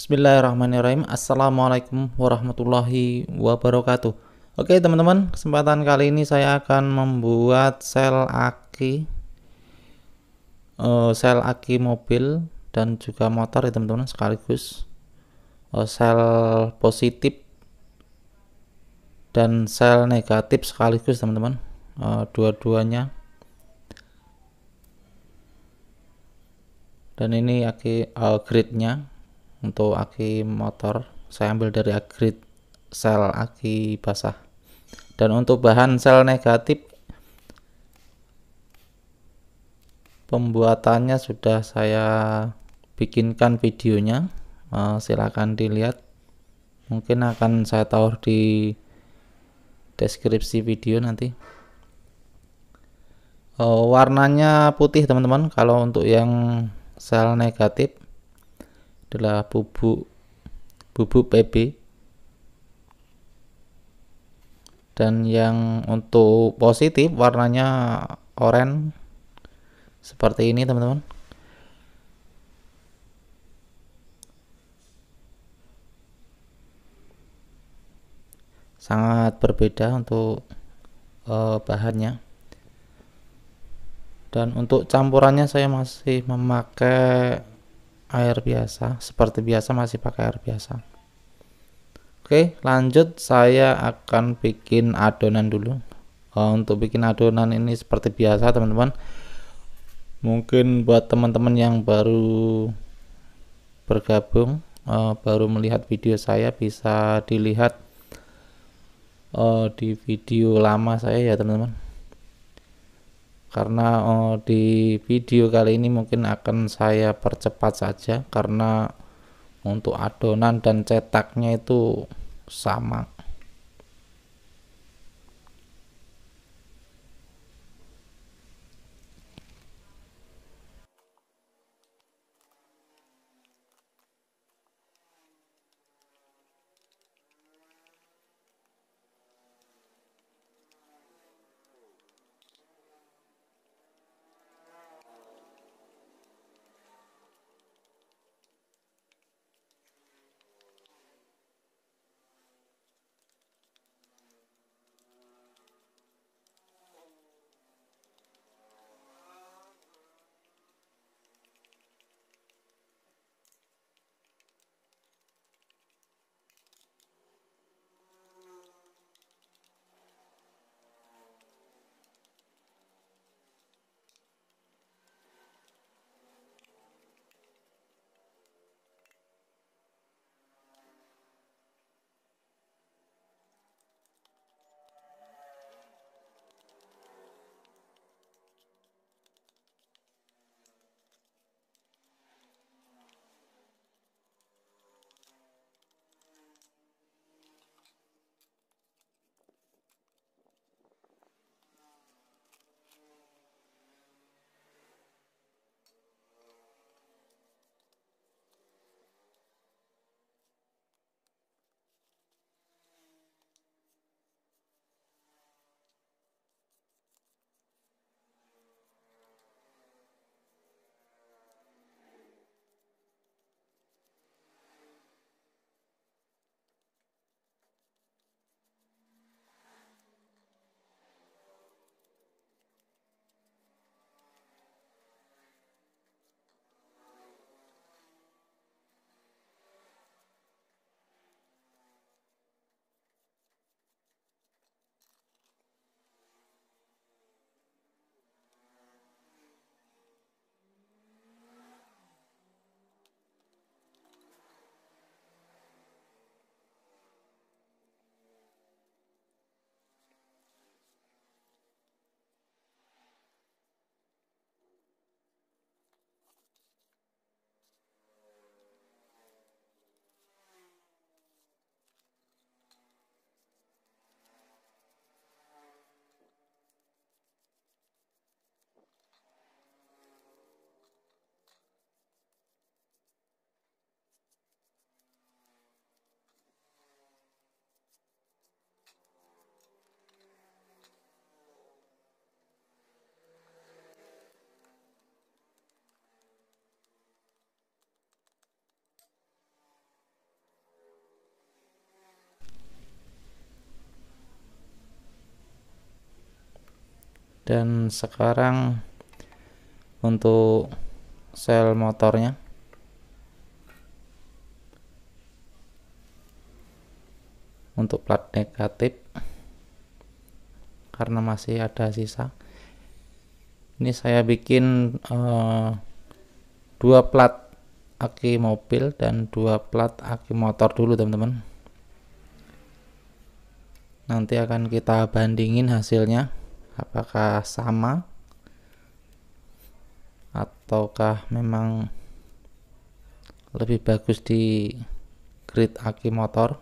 Bismillahirrahmanirrahim Assalamualaikum warahmatullahi wabarakatuh Oke teman-teman kesempatan kali ini saya akan membuat sel aki uh, sel aki mobil dan juga motor ya teman-teman sekaligus uh, sel positif dan sel negatif sekaligus teman-teman uh, dua-duanya dan ini aki uh, gridnya untuk aki motor saya ambil dari agrit sel aki basah dan untuk bahan sel negatif pembuatannya sudah saya bikinkan videonya uh, eh, silahkan dilihat mungkin akan saya taruh di deskripsi video nanti uh, warnanya putih teman-teman kalau untuk yang sel negatif adalah bubuk bubuk PB dan yang untuk positif warnanya oranye seperti ini teman-teman sangat berbeda untuk uh, bahannya dan untuk campurannya saya masih memakai air biasa seperti biasa masih pakai air biasa oke lanjut saya akan bikin adonan dulu eh, untuk bikin adonan ini seperti biasa teman-teman mungkin buat teman-teman yang baru bergabung eh, baru melihat video saya bisa dilihat eh, di video lama saya ya teman-teman karena oh, di video kali ini mungkin akan saya percepat saja karena untuk adonan dan cetaknya itu sama dan sekarang untuk sel motornya untuk plat negatif karena masih ada sisa ini saya bikin eh, dua plat aki mobil dan dua plat aki motor dulu teman-teman nanti akan kita bandingin hasilnya apakah sama ataukah memang lebih bagus di grid aki motor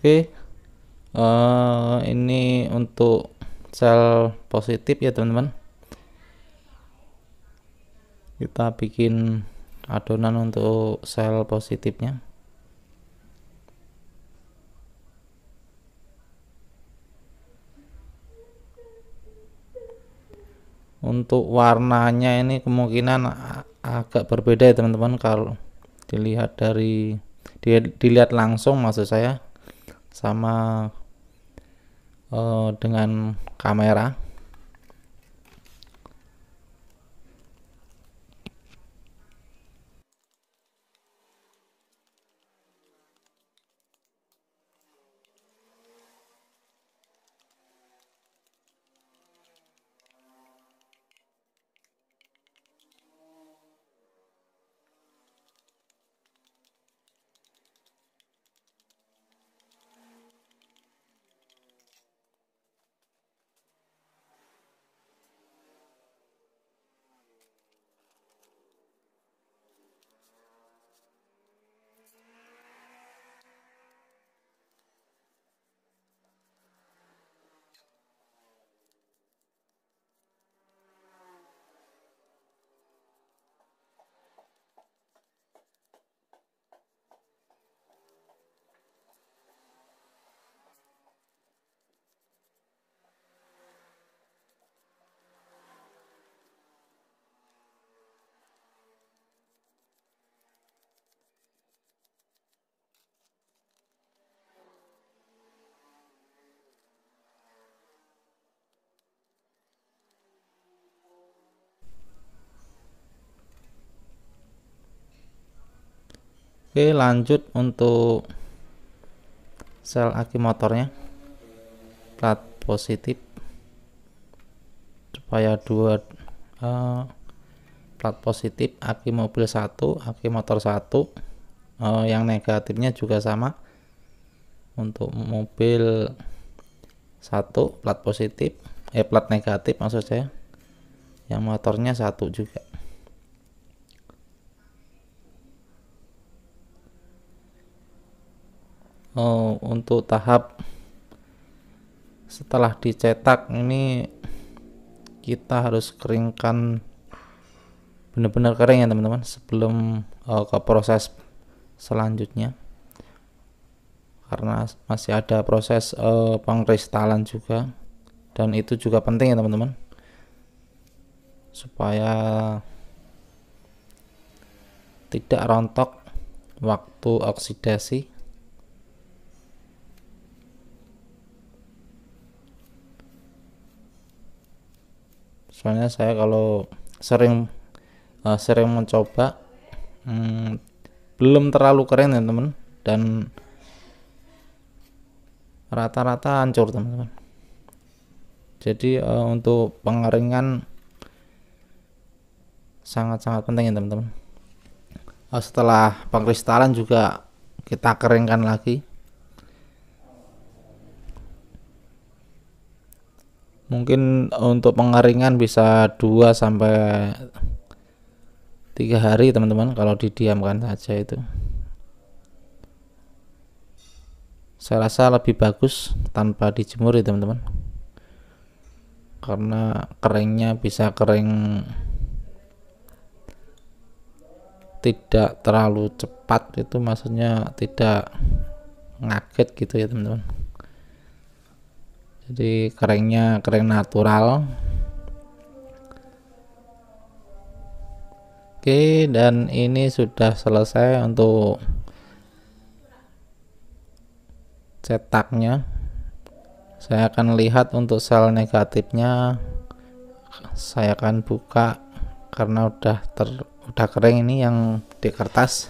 Oke, okay. uh, eh, ini untuk sel positif ya teman-teman kita bikin adonan untuk sel positifnya untuk warnanya ini kemungkinan agak berbeda ya teman-teman kalau dilihat dari dilihat langsung maksud saya sama uh, dengan kamera Oke lanjut untuk sel aki motornya plat positif supaya dua uh, plat positif aki mobil satu aki motor satu uh, yang negatifnya juga sama untuk mobil satu plat positif eh plat negatif maksud saya yang motornya satu juga uh, untuk tahap setelah dicetak ini kita harus keringkan benar-benar kering ya teman-teman sebelum uh, ke proses selanjutnya karena masih ada proses uh, pengkristalan juga dan itu juga penting ya teman-teman supaya tidak rontok waktu oksidasi soalnya saya kalau sering uh, sering mencoba hmm, belum terlalu keren ya teman dan rata-rata hancur teman-teman jadi uh, untuk pengeringan sangat-sangat penting ya teman-teman uh, setelah pengkristalan juga kita keringkan lagi mungkin untuk pengeringan bisa 2 sampai tiga hari teman-teman kalau didiamkan saja itu saya rasa lebih bagus tanpa dijemur ya teman-teman karena keringnya bisa kering tidak terlalu cepat itu maksudnya tidak ngaget gitu ya teman-teman jadi keringnya kering natural oke dan ini sudah selesai untuk cetaknya saya akan lihat untuk sel negatifnya saya akan buka karena udah ter udah kering ini yang di kertas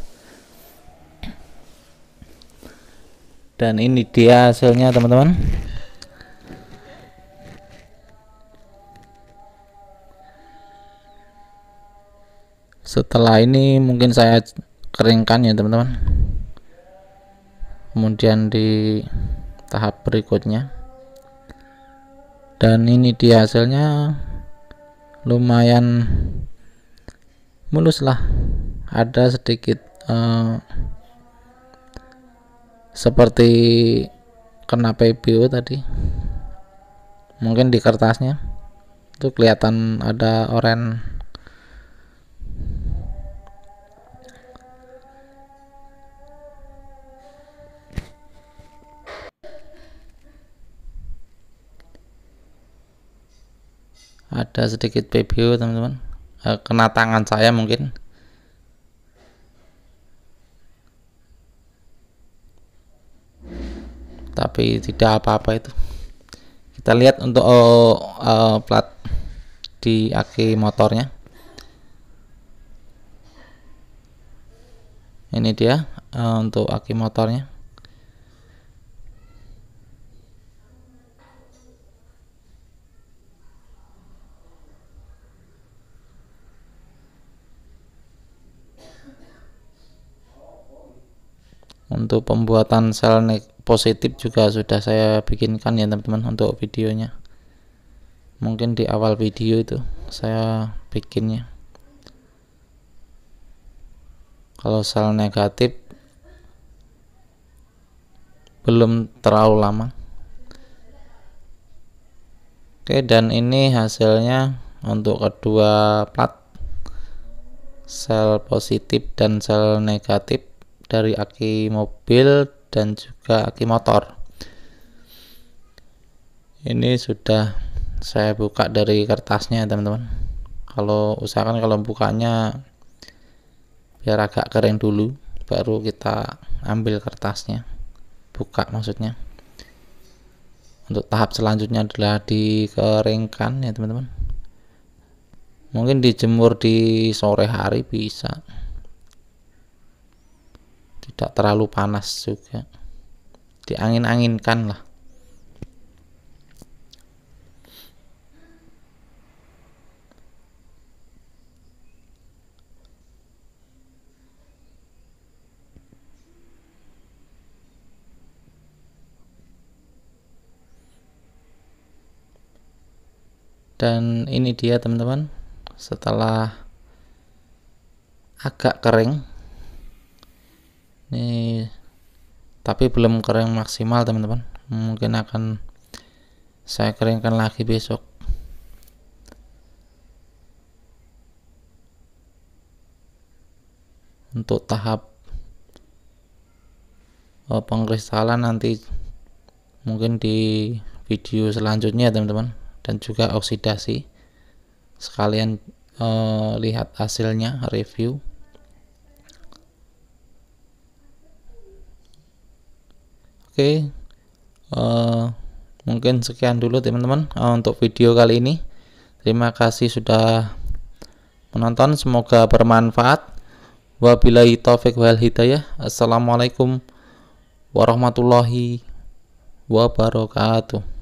dan ini dia hasilnya teman-teman setelah ini mungkin saya keringkan ya teman-teman kemudian di tahap berikutnya dan ini dia hasilnya lumayan mulus lah ada sedikit eh, seperti kena PBO tadi mungkin di kertasnya itu kelihatan ada oranye ada sedikit preview teman-teman eh, kena tangan saya mungkin tapi tidak apa-apa itu kita lihat untuk oh, uh, plat di aki motornya ini dia uh, untuk aki motornya untuk pembuatan sel positif juga sudah saya bikinkan ya teman-teman untuk videonya mungkin di awal video itu saya bikinnya kalau sel negatif belum terlalu lama oke dan ini hasilnya untuk kedua plat sel positif dan sel negatif dari aki mobil dan juga aki motor ini sudah saya buka dari kertasnya teman-teman kalau usahakan kalau bukanya biar agak kering dulu baru kita ambil kertasnya buka maksudnya untuk tahap selanjutnya adalah dikeringkan ya teman-teman mungkin dijemur di sore hari bisa tidak terlalu panas juga diangin-anginkan lah dan ini dia teman-teman setelah agak kering ini tapi belum kering maksimal teman-teman mungkin akan saya keringkan lagi besok untuk tahap eh, pengkristalan nanti mungkin di video selanjutnya teman-teman dan juga oksidasi sekalian eh, lihat hasilnya review okay. uh, eh, mungkin sekian dulu teman-teman uh, untuk video kali ini terima kasih sudah menonton semoga bermanfaat wabillahi taufik wal hidayah assalamualaikum warahmatullahi wabarakatuh